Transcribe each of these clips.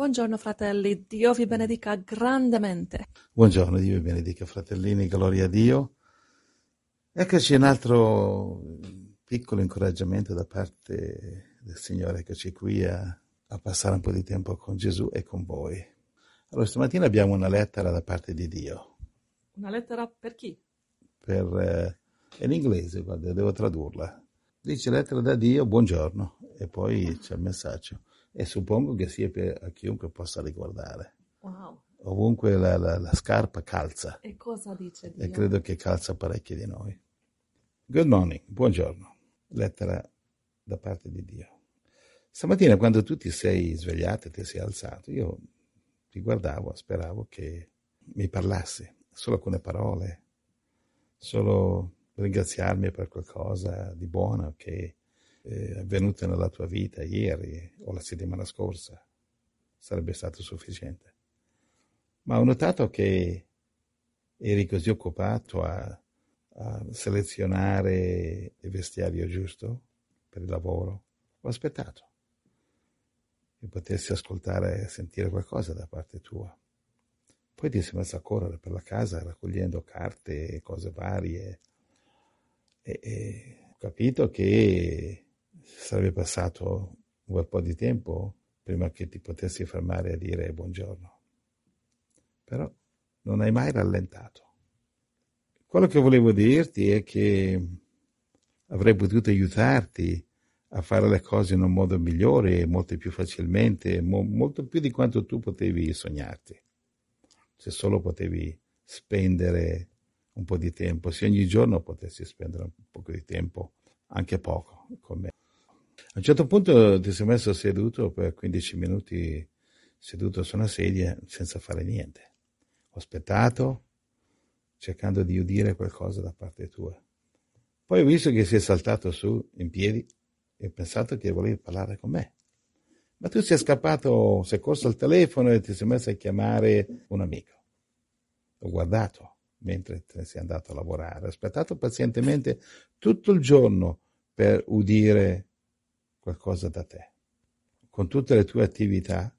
Buongiorno fratelli, Dio vi benedica grandemente. Buongiorno, Dio vi benedica fratellini, gloria a Dio. Eccoci un altro piccolo incoraggiamento da parte del Signore, eccoci qui a, a passare un po' di tempo con Gesù e con voi. Allora, stamattina abbiamo una lettera da parte di Dio. Una lettera per chi? Per, eh, è in inglese, guarda, devo tradurla. Dice lettera da Dio, buongiorno, e poi c'è il messaggio e suppongo che sia per, a chiunque possa riguardare. Wow. Ovunque la, la, la, scarpa calza. E cosa dice Dio? E credo che calza parecchi di noi. Good morning, buongiorno. Lettera da parte di Dio. Stamattina quando tu ti sei svegliato e ti sei alzato, io ti guardavo, speravo che mi parlassi, solo con le parole, solo ringraziarmi per qualcosa di buono che eh, avvenute nella tua vita ieri o la settimana scorsa sarebbe stato sufficiente. Ma ho notato che eri così occupato a, a selezionare il vestiario giusto per il lavoro. Ho aspettato che potessi ascoltare e sentire qualcosa da parte tua. Poi ti sei messo a correre per la casa raccogliendo carte e cose varie e, e ho capito che sarebbe passato un bel po' di tempo prima che ti potessi fermare a dire buongiorno. Però non hai mai rallentato. Quello che volevo dirti è che avrei potuto aiutarti a fare le cose in un modo migliore, molto più facilmente, mo- molto più di quanto tu potevi sognarti. Se solo potevi spendere un po' di tempo, se ogni giorno potessi spendere un po' di tempo, anche poco, con me. A un certo punto ti sei messo seduto per 15 minuti, seduto su una sedia senza fare niente. Ho aspettato, cercando di udire qualcosa da parte tua. Poi ho visto che si è saltato su in piedi e ho pensato che volevi parlare con me. Ma tu sei scappato, sei corso al telefono e ti sei messo a chiamare un amico. Ho guardato mentre te sei andato a lavorare, ho aspettato pazientemente tutto il giorno per udire qualcosa da te. Con tutte le tue attività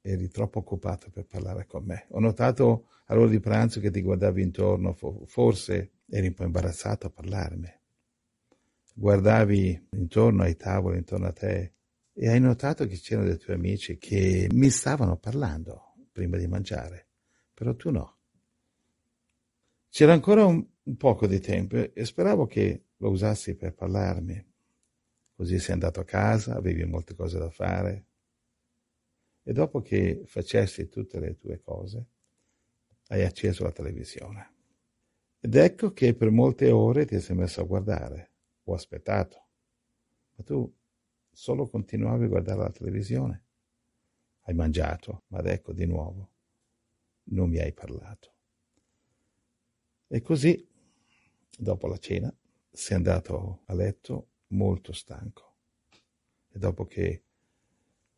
eri troppo occupato per parlare con me. Ho notato all'ora di pranzo che ti guardavi intorno, forse eri un po' imbarazzato a parlarmi. Guardavi intorno ai tavoli, intorno a te, e hai notato che c'erano dei tuoi amici che mi stavano parlando prima di mangiare, però tu no. C'era ancora un, poco di tempo e speravo che lo usassi per parlarmi, Così sei andato a casa, avevi molte cose da fare. E dopo che facessi tutte le tue cose, hai acceso la televisione. Ed ecco che per molte ore ti sei messo a guardare, ho aspettato, ma tu solo continuavi a guardare la televisione. Hai mangiato, ma ecco di nuovo, non mi hai parlato. E così, dopo la cena, sei andato a letto molto stanco. E dopo che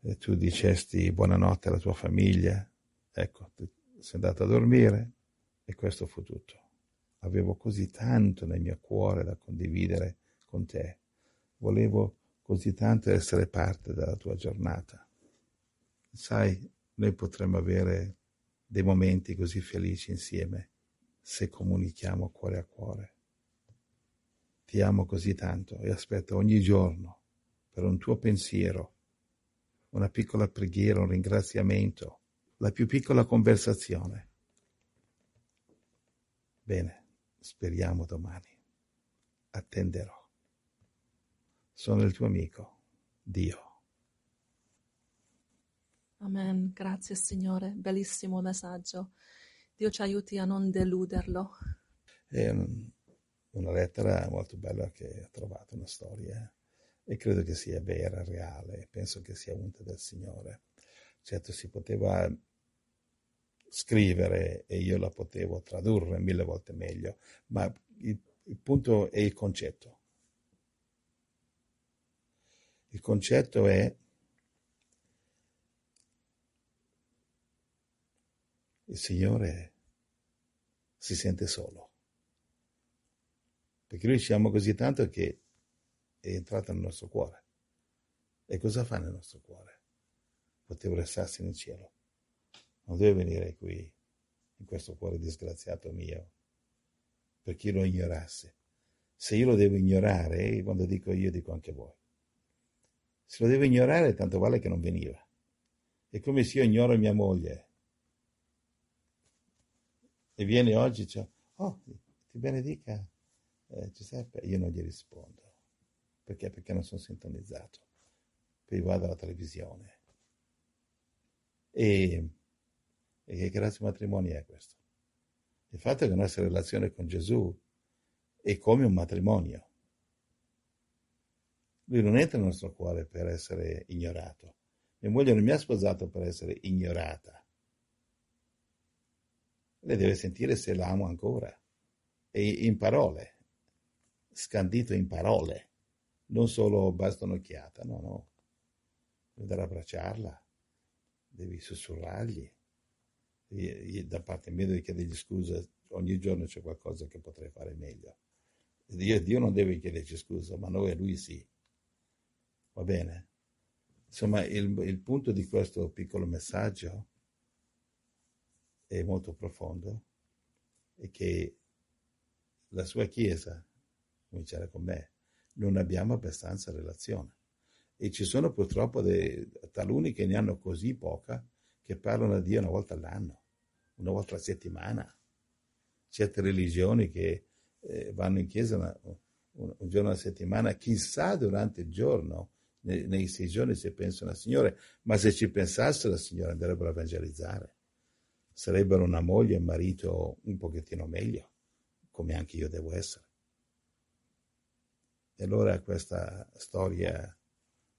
eh, tu dicesti buonanotte alla tua famiglia, ecco, sei andato a dormire e questo fu tutto. Avevo così tanto nel mio cuore da condividere con te. Volevo così tanto essere parte della tua giornata. Sai, noi potremmo avere dei momenti così felici insieme se comunichiamo cuore a cuore. Ti amo così tanto e aspetto ogni giorno per un tuo pensiero, una piccola preghiera, un ringraziamento, la più piccola conversazione. Bene, speriamo domani. Attenderò. Sono il tuo amico, Dio. Amen, grazie Signore, bellissimo messaggio. Dio ci aiuti a non deluderlo. Eh, una lettera molto bella che ha trovato, una storia, e credo che sia vera, reale, penso che sia unta del Signore. Certo si poteva scrivere e io la potevo tradurre mille volte meglio, ma il, il punto è il concetto. Il concetto è il Signore si sente solo. Perché lui ci ama così tanto che è entrata nel nostro cuore. E cosa fa nel nostro cuore? Poteva restarsi nel cielo. Non deve venire qui, in questo cuore disgraziato mio, perché io lo ignorasse. Se io lo devo ignorare, quando dico io dico anche voi. Se lo devo ignorare, tanto vale che non veniva. È come se io ignoro mia moglie. E viene oggi, cioè, oh, ti benedica eh, Giuseppe, io non gli rispondo. Perché? Perché non sono sintonizzato. Poi guardo la televisione. E, e che grazie matrimonio è questo? Il fatto che la nostra relazione con Gesù è come un matrimonio. Lui non entra nel nostro cuore per essere ignorato. Mia moglie non mi ha sposato per essere ignorata. Lei deve sentire se l'amo ancora. E in parole scandito in parole, non solo basta un'occhiata, no, no, devi andare a abbracciarla, devi sussurrargli, devi, da parte mia devi chiedergli scusa, ogni giorno c'è qualcosa che potrei fare meglio. Dio, Dio non deve chiederci scusa, ma noi a Lui sì. Va bene? Insomma, il, il punto di questo piccolo messaggio è molto profondo, è che la sua Chiesa cominciare con me, non abbiamo abbastanza relazione. E ci sono purtroppo dei, taluni che ne hanno così poca che parlano a Dio una volta all'anno, una volta alla settimana. Certe religioni che eh, vanno in chiesa una, un, un, giorno alla settimana, chissà durante il giorno, nei, nei sei giorni se pensano al Signore, ma se ci pensassero al Signore andrebbero a evangelizzare. Sarebbero una moglie e un marito un pochettino meglio, come anche io devo essere. E allora questa storia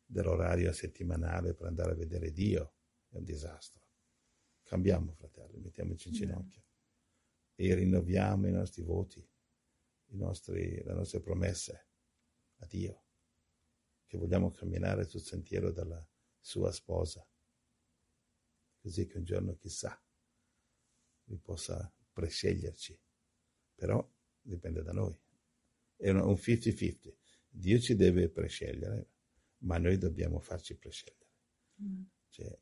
dell'orario settimanale per andare a vedere Dio è un disastro. Cambiamo, fratelli, mettiamoci in ginocchio e rinnoviamo i nostri voti, i nostri, le nostre promesse a Dio, che vogliamo camminare sul sentiero della sua sposa, così che un giorno chissà vi possa presceglierci. Però dipende da noi. È un 50-50 Dio ci deve prescegliere, ma noi dobbiamo farci prescegliere. Mm. Cioè,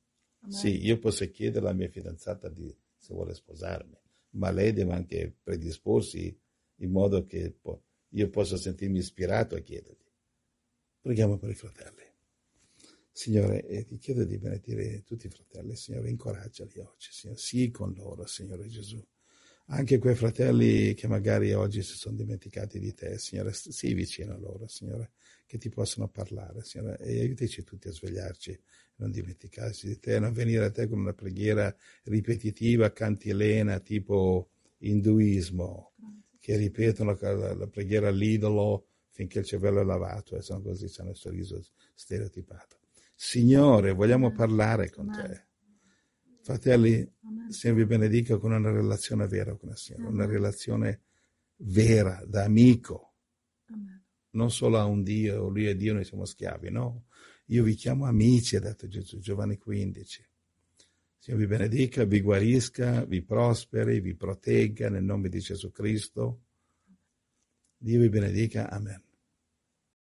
sì, io posso chiedere alla mia fidanzata di, se vuole sposarmi, ma lei deve anche predisporsi in modo che po- io possa sentirmi ispirato a chiedergli. Preghiamo per i fratelli. Signore, eh, ti chiedo di benedire tutti i fratelli, Signore, incoraggiali oggi, Signore, sii con loro, Signore Gesù anche quei fratelli che magari oggi si sono dimenticati di te, Signore, sii vicino a loro, Signore, che ti possono parlare, Signore, e aiutaci tutti a svegliarci, non dimenticarci di te, non venire a te con una preghiera ripetitiva, cantilena, tipo induismo, che ripetono la, la preghiera all'idolo finché il cervello è lavato eh, e sono così, hanno il sorriso stereotipato. Signore, vogliamo parlare con te. Fratelli, se vi benedica con una relazione vera con il Signore, una relazione vera, da amico. Non solo a un Dio, lui è Dio, noi siamo schiavi, no? Io vi chiamo amici, ha detto Gesù, Giovanni 15. Signore vi benedica, vi guarisca, vi prosperi, vi protegga nel nome di Gesù Cristo. Dio vi benedica, amen.